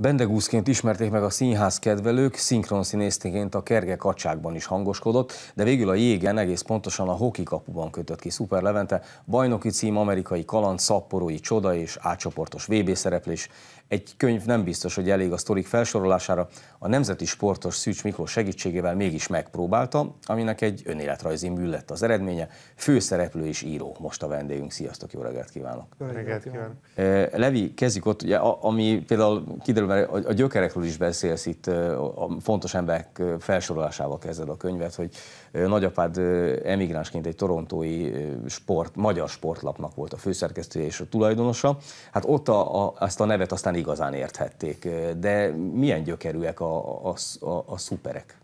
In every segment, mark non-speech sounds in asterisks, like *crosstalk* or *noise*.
Bendegúzként ismerték meg a színház kedvelők, színésztéként a Kerge kacsákban is hangoskodott, de végül a jégen egész pontosan a hoki kapuban kötött ki Szuper Levente, bajnoki cím, amerikai kaland, szapporói csoda és átcsoportos VB szereplés. Egy könyv nem biztos, hogy elég a sztorik felsorolására, a nemzeti sportos Szűcs Miklós segítségével mégis megpróbálta, aminek egy mű lett az eredménye. Főszereplő és író most a vendégünk. Sziasztok, jó reggelt kívánok! Jó reggelt kívánok! Levi, kezdjük ott, ugye, ami például kiderül mert a gyökerekről is beszélsz itt, a fontos emberek felsorolásával kezded a könyvet, hogy nagyapád emigránsként egy torontói sport, magyar sportlapnak volt a főszerkesztője és a tulajdonosa. Hát ott a, a, ezt a nevet aztán igazán érthették. De milyen gyökerűek a, a, a, a szuperek?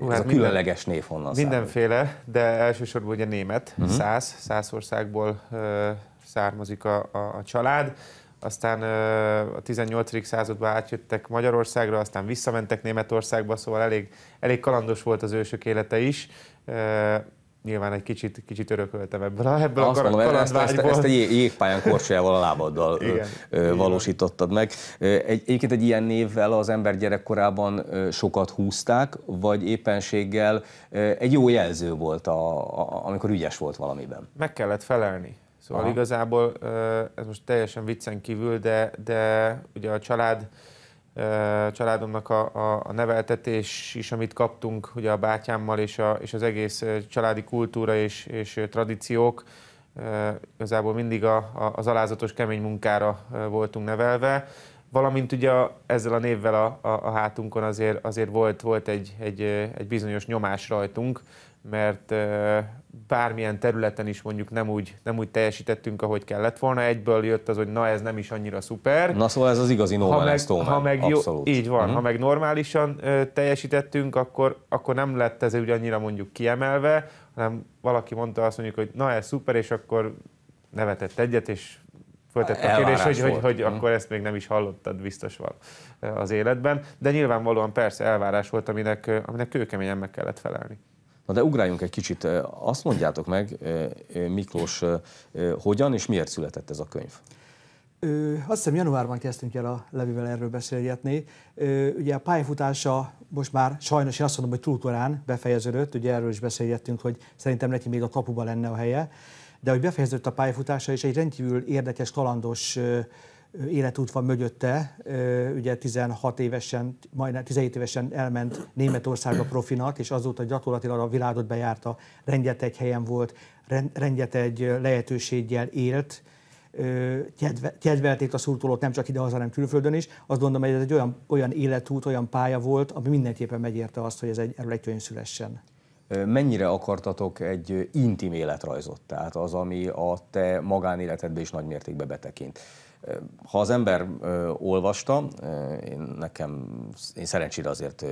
Ez hát Ez a minden, különleges név honnan Mindenféle, számít. de elsősorban ugye német, uh-huh. száz, száz országból ö, származik a, a, a család aztán a 18. században átjöttek Magyarországra, aztán visszamentek Németországba, szóval elég, elég kalandos volt az ősök élete is. Nyilván egy kicsit, kicsit örököltem ebből a, ebből Azt a mondom, ezt, ezt, ezt a jég, jégpályán korcsolyával a lábaddal Igen, valósítottad meg. Egy, egyébként egy ilyen névvel az ember gyerekkorában sokat húzták, vagy éppenséggel egy jó jelző volt, a, a, amikor ügyes volt valamiben? Meg kellett felelni Szóval Aha. igazából ez most teljesen viccen kívül, de, de ugye a család családomnak a, a, a neveltetés is, amit kaptunk ugye a bátyámmal, és, a, és az egész családi kultúra és, és tradíciók, igazából mindig a, a, az alázatos kemény munkára voltunk nevelve, valamint ugye ezzel a névvel a, a, a hátunkon azért, azért volt, volt egy, egy, egy bizonyos nyomás rajtunk, mert bármilyen területen is mondjuk nem úgy, nem úgy teljesítettünk, ahogy kellett volna. Egyből jött az, hogy na ez nem is annyira szuper. Na szóval ez az igazi normális ha meg, ha meg jó, Abszolút. Így van, uh-huh. ha meg normálisan ö, teljesítettünk, akkor, akkor nem lett ez úgy annyira mondjuk kiemelve, hanem valaki mondta azt mondjuk, hogy na ez szuper, és akkor nevetett egyet, és folytatta a kérdés, hogy, hogy, hogy, hogy mhm. huh akkor ezt még nem is hallottad biztos van az életben. De nyilvánvalóan persze elvárás volt, aminek, aminek kőkeményen meg kellett felelni. Na de ugráljunk egy kicsit, azt mondjátok meg, Miklós, hogyan és miért született ez a könyv? Ö, azt hiszem januárban kezdtünk el a Levivel erről beszélgetni. Ö, ugye a pályafutása most már sajnos én azt mondom, hogy túl korán befejeződött, ugye erről is beszélgettünk, hogy szerintem neki még a kapuba lenne a helye, de hogy befejeződött a pályafutása, és egy rendkívül érdekes, kalandos életút van mögötte, ugye 16 évesen, majdnem 17 évesen elment Németországba profinak, és azóta gyakorlatilag a világot bejárta, rengeteg helyen volt, rengeteg lehetőséggel élt, kedvelték a szurkolók nem csak ide haza, hanem külföldön is. Azt gondolom, hogy ez egy olyan, olyan életút, olyan pálya volt, ami mindenképpen megérte azt, hogy ez egy, erről egy könyv szülessen mennyire akartatok egy intim életrajzot, tehát az, ami a te magánéletedbe is nagy mértékben betekint. Ha az ember ö, olvasta, ö, én nekem, én szerencsére azért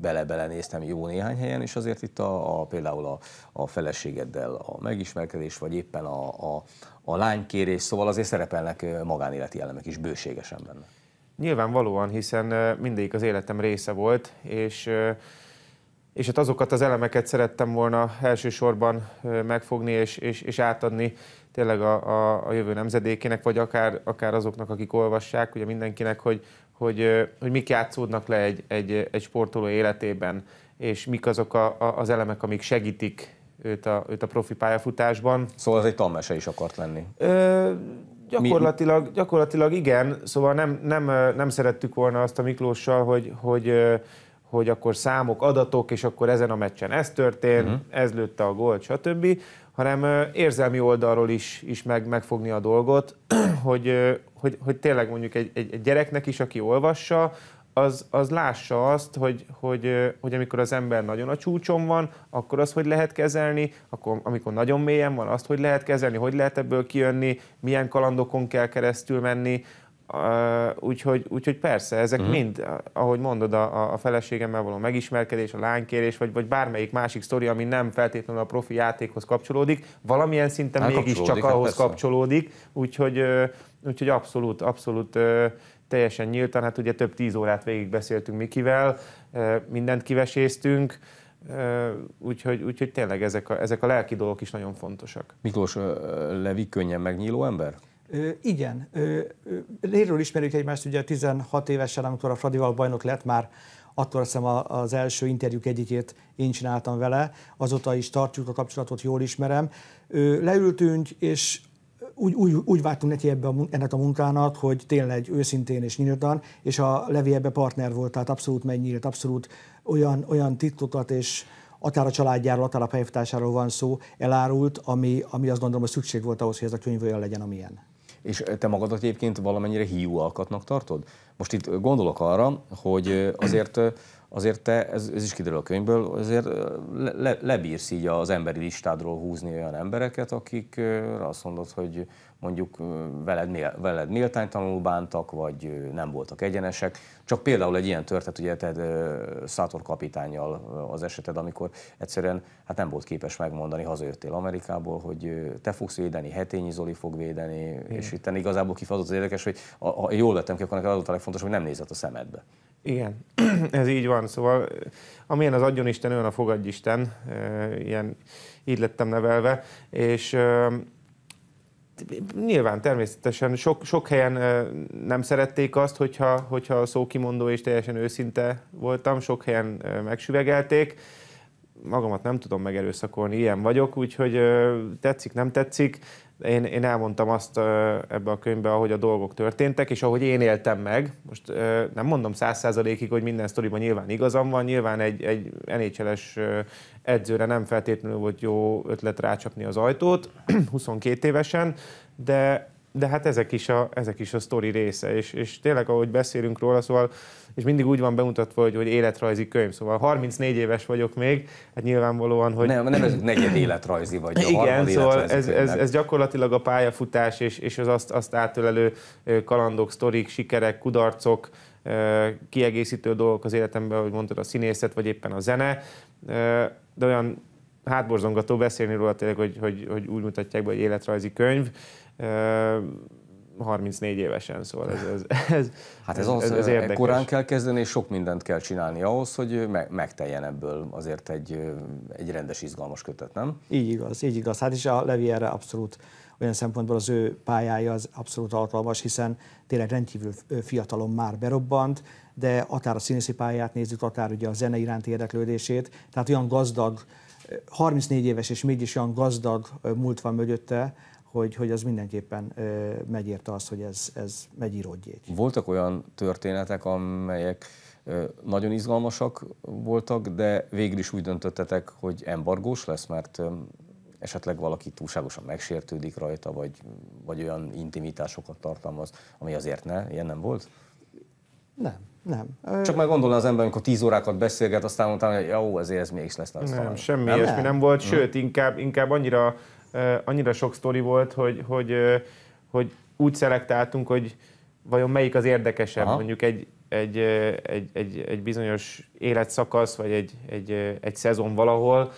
bele-bele néztem jó néhány helyen, és azért itt a, a például a, a feleségeddel a megismerkedés, vagy éppen a, a, a lánykérés, szóval azért szerepelnek magánéleti elemek is bőségesen benne. Nyilvánvalóan, hiszen mindig az életem része volt, és és hát azokat az elemeket szerettem volna elsősorban megfogni és, és, és átadni tényleg a, a, a jövő nemzedékének, vagy akár, akár azoknak, akik olvassák, ugye mindenkinek, hogy, hogy, hogy mik játszódnak le egy, egy, egy sportoló életében, és mik azok a, a, az elemek, amik segítik őt a, őt a profi pályafutásban. Szóval ez egy tanmese is akart lenni. Ö, gyakorlatilag, gyakorlatilag igen, szóval nem, nem, nem szerettük volna azt a Miklóssal, hogy, hogy hogy akkor számok, adatok, és akkor ezen a meccsen ez történt, uh-huh. ez lőtte a gólt, stb., hanem érzelmi oldalról is, is meg, megfogni a dolgot, *clears throat* hogy, hogy, hogy tényleg mondjuk egy, egy, egy gyereknek is, aki olvassa, az, az lássa azt, hogy, hogy, hogy amikor az ember nagyon a csúcson van, akkor az hogy lehet kezelni, akkor amikor nagyon mélyen van, azt hogy lehet kezelni, hogy lehet ebből kijönni, milyen kalandokon kell keresztül menni, úgyhogy, úgyhogy persze, ezek uh-huh. mind, ahogy mondod, a, a feleségemmel való megismerkedés, a lánykérés, vagy, vagy bármelyik másik sztori, ami nem feltétlenül a profi játékhoz kapcsolódik, valamilyen szinten hát mégiscsak hát ahhoz persze. kapcsolódik, úgyhogy, úgyhogy abszolút, abszolút teljesen nyíltan, hát ugye több tíz órát végig beszéltünk Mikivel, mindent kiveséztünk, úgyhogy, úgyhogy tényleg ezek a, ezek a lelki dolgok is nagyon fontosak. Miklós Levi könnyen megnyíló ember? Ö, igen, ö, réről ismerjük egymást ugye 16 évesen, amikor a Fradival bajnok lett, már attól hiszem az első interjúk egyikét én csináltam vele, azóta is tartjuk a kapcsolatot, jól ismerem. Ö, leültünk, és úgy, úgy, úgy vártunk neki ebbe a, ennek a munkának, hogy tényleg őszintén és nyíltan, és a Levi ebbe partner volt, tehát abszolút megnyílt, abszolút olyan, olyan titkokat és akár a családjáról, akár a pályafutásáról van szó, elárult, ami, ami azt gondolom, hogy szükség volt ahhoz, hogy ez a könyv olyan legyen, amilyen. És te magadat egyébként valamennyire hiú alkatnak tartod? Most itt gondolok arra, hogy azért azért te, ez, ez is kiderül a könyvből, azért le, le, lebírsz így az emberi listádról húzni olyan embereket, akik azt mondod, hogy mondjuk veled, veled méltánytalanul bántak, vagy nem voltak egyenesek. Csak például egy ilyen történet, ugye te Szátor kapitányjal az eseted, amikor egyszerűen hát nem volt képes megmondani, hazajöttél Amerikából, hogy te fogsz védeni, Hetényi Zoli fog védeni, Igen. és itt igazából kifaz az érdekes, hogy ha jól vettem ki, akkor neked az a legfontosabb, hogy nem nézett a szemedbe. Igen, *clears throat* ez így van van, szóval eh, amilyen az adjon Isten, olyan a fogadj Isten, eh, ilyen így lettem nevelve, és eh, nyilván természetesen sok, sok helyen nem szerették azt, hogyha, hogyha a szó kimondó és teljesen őszinte voltam, sok helyen megsüvegelték, magamat nem tudom megerőszakolni, ilyen vagyok, úgyhogy tetszik, nem tetszik, én, én elmondtam azt ebbe a könyvbe, ahogy a dolgok történtek, és ahogy én éltem meg. Most nem mondom száz százalékig, hogy minden sztoriban nyilván igazam van, nyilván egy, egy NHL-es edzőre nem feltétlenül volt jó ötlet rácsapni az ajtót 22 *clears throat* évesen, de de hát ezek is a, ezek is a sztori része, és, és tényleg ahogy beszélünk róla, szóval, és mindig úgy van bemutatva, hogy, hogy életrajzi könyv, szóval 34 éves vagyok még, hát nyilvánvalóan, hogy... Nem, nem ez negyed életrajzi vagy. A igen, szóval ez, ez, ez, gyakorlatilag a pályafutás és, és az azt, azt átölelő kalandok, sztorik, sikerek, kudarcok, kiegészítő dolgok az életemben, hogy mondtad, a színészet, vagy éppen a zene, de olyan hátborzongató beszélni róla tényleg, hogy, hogy, hogy úgy mutatják be, hogy életrajzi könyv. 34 évesen, szól. ez, ez, ez, hát ez, ez, ez érdekes. Korán kell kezdeni, és sok mindent kell csinálni ahhoz, hogy me- megteljen ebből azért egy, egy rendes, izgalmas kötet, nem? Így igaz, így igaz. Hát is a Levi erre abszolút olyan szempontból az ő pályája az abszolút alkalmas, hiszen tényleg rendkívül fiatalon már berobbant, de akár a színészi pályát nézzük, akár ugye a zene iránti érdeklődését, tehát olyan gazdag 34 éves és mégis olyan gazdag múlt van mögötte, hogy, hogy az mindenképpen megérte azt, hogy ez, ez megíródjék. Voltak olyan történetek, amelyek nagyon izgalmasak voltak, de végül is úgy döntöttetek, hogy embargós lesz, mert esetleg valaki túlságosan megsértődik rajta, vagy, vagy olyan intimitásokat tartalmaz, ami azért ne, ilyen nem volt? Nem, nem. Csak meg gondolna az ember, amikor 10 órákat beszélget, aztán mondtam, hogy jó, ezért ez mégis lesz. Nem, Nem, semmi nem? ilyesmi nem. nem volt, sőt, inkább, inkább annyira, annyira sok sztori volt, hogy, hogy, hogy úgy szelektáltunk, hogy vajon melyik az érdekesebb, Aha. mondjuk egy, egy, egy, egy, egy bizonyos életszakasz, vagy egy, egy, egy szezon valahol.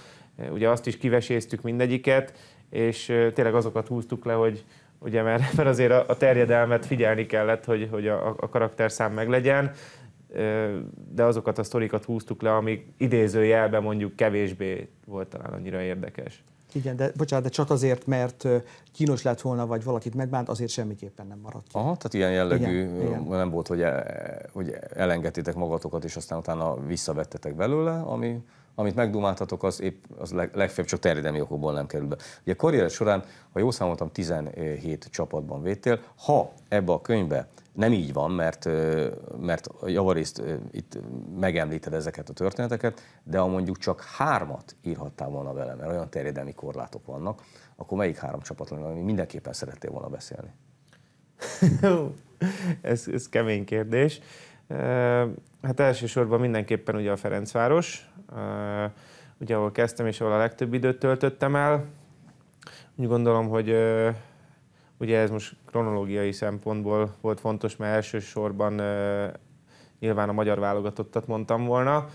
Ugye azt is kiveséztük mindegyiket, és tényleg azokat húztuk le, hogy, ugye mert, mert azért a, a terjedelmet figyelni kellett, hogy, hogy a, a karakterszám meglegyen, de azokat a sztorikat húztuk le, amik idézőjelben mondjuk kevésbé volt talán annyira érdekes. Igen, de bocsánat, de csak azért, mert kínos lett volna, vagy valakit megbánt, azért semmiképpen nem maradt ki. Aha, tehát ilyen jellegű igen, nem igen. volt, hogy, el, hogy elengedtétek magatokat, és aztán utána visszavettetek belőle, ami amit megdumáltatok, az épp az leg, legfeljebb csak terjedelmi okokból nem kerül be. Ugye karriered során, ha jól számoltam, 17 csapatban vétél. Ha ebbe a könyvbe nem így van, mert, mert javarészt itt megemlíted ezeket a történeteket, de ha mondjuk csak hármat írhattál volna vele, mert olyan terjedelmi korlátok vannak, akkor melyik három csapat lenne, ami mindenképpen szerettél volna beszélni? *laughs* ez, ez kemény kérdés. Hát elsősorban mindenképpen ugye a Ferencváros, ugye ahol kezdtem és ahol a legtöbb időt töltöttem el. Úgy gondolom, hogy ugye ez most kronológiai szempontból volt fontos, mert elsősorban nyilván a magyar válogatottat mondtam volna,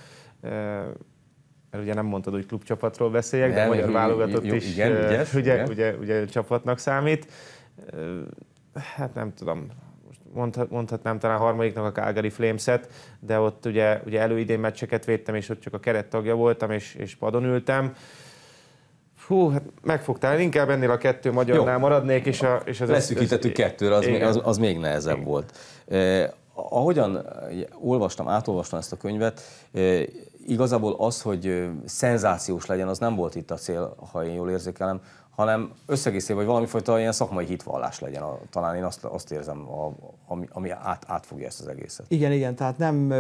mert ugye nem mondtad, hogy klubcsapatról beszéljek, de a magyar válogatott is igen, ugye, Ugye, ugye, ugye csapatnak számít. Hát nem tudom, mondhat, mondhatnám talán harmadiknak a Calgary Flames-et, de ott ugye, ugye előidén meccseket védtem, és ott csak a kerettagja voltam, és, és padon ültem. Hú, hát megfogtál, inkább ennél a kettő magyarnál Jó. maradnék, és, a, és az... Leszűkítettük kettőre, az, igen. az, az még nehezebb igen. volt. Eh, ahogyan olvastam, átolvastam ezt a könyvet, eh, igazából az, hogy eh, szenzációs legyen, az nem volt itt a cél, ha én jól érzékelem, hanem összegészében, hogy valamifajta ilyen szakmai hitvallás legyen. A, talán én azt, azt érzem, a, ami, ami át, átfogja ezt az egészet. Igen, igen, tehát nem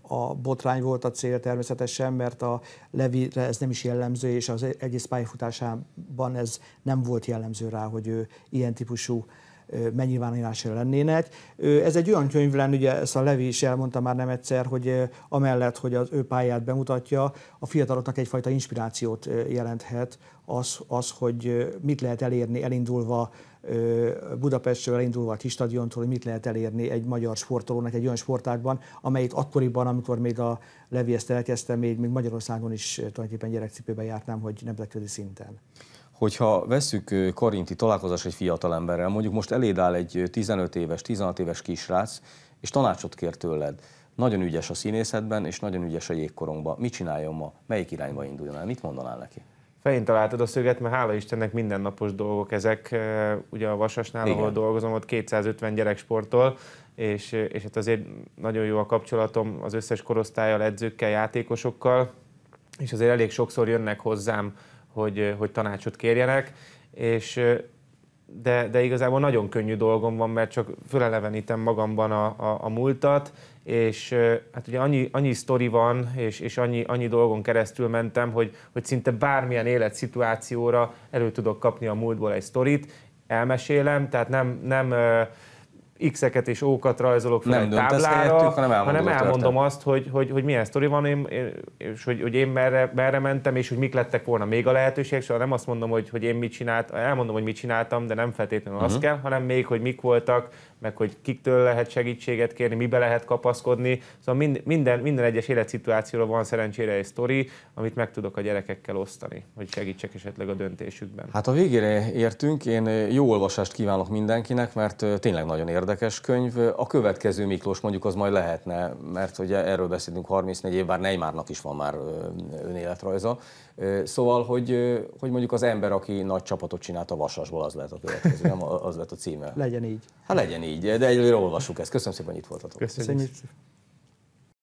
a botrány volt a cél természetesen, mert a Levire ez nem is jellemző, és az egész pályafutásában ez nem volt jellemző rá, hogy ő ilyen típusú megnyilvánulására lennének. Ez egy olyan könyv lenne, ugye ezt a Levi is elmondta már nem egyszer, hogy amellett, hogy az ő pályát bemutatja, a fiataloknak egyfajta inspirációt jelenthet az, az hogy mit lehet elérni elindulva Budapestről elindulva a stadiontól, hogy mit lehet elérni egy magyar sportolónak egy olyan sportágban, amelyik akkoriban, amikor még a Levi ezt elkezdte, még, még Magyarországon is tulajdonképpen gyerekcipőben jártam, hogy nemzetközi szinten hogyha veszük karinti találkozás egy fiatal emberrel, mondjuk most eléd áll egy 15 éves, 16 éves kisrác, és tanácsot kér tőled, nagyon ügyes a színészetben, és nagyon ügyes a jégkorongban. Mit csináljon ma? Melyik irányba induljon el? Mit mondanál neki? Fején találtad a szöget, mert hála Istennek mindennapos dolgok ezek. Ugye a Vasasnál, Igen. ahol dolgozom, ott 250 gyerek sportol, és, és hát azért nagyon jó a kapcsolatom az összes korosztályal, edzőkkel, játékosokkal, és azért elég sokszor jönnek hozzám hogy, hogy tanácsot kérjenek, és de, de igazából nagyon könnyű dolgom van, mert csak fölelevenítem magamban a, a, a múltat, és hát ugye annyi, annyi sztori van, és, és annyi, annyi dolgon keresztül mentem, hogy, hogy szinte bármilyen életszituációra elő tudok kapni a múltból egy sztorit, elmesélem, tehát nem, nem X-eket és ókat rajzolok fel nem egy táblára, helyettük, hanem, hanem elmondom azt, hogy, hogy, hogy milyen sztori van, én, és hogy, hogy én merre, merre mentem, és hogy mik lettek volna még a lehetőségek, soha szóval nem azt mondom, hogy, hogy én mit csináltam, elmondom, hogy mit csináltam, de nem feltétlenül uh-huh. azt mhm. kell, hanem még, hogy mik voltak, meg hogy kiktől lehet segítséget kérni, mibe lehet kapaszkodni. Szóval mind, minden, minden egyes életszituációra van szerencsére egy sztori, amit meg tudok a gyerekekkel osztani, hogy segítsek esetleg a döntésükben. Hát a végére értünk, én jó olvasást kívánok mindenkinek, mert tényleg nagyon érdekes érdekes könyv. A következő Miklós mondjuk az majd lehetne, mert ugye erről beszélünk 34 év, bár Neymarnak is van már önéletrajza. Szóval, hogy, hogy mondjuk az ember, aki nagy csapatot csinált a Vasasból, az lehet a következő, nem az lett a címe. Legyen így. Hát legyen így, de egyelőre olvassuk ezt. Köszönöm szépen, hogy itt voltatok. Köszönjük. Köszönjük.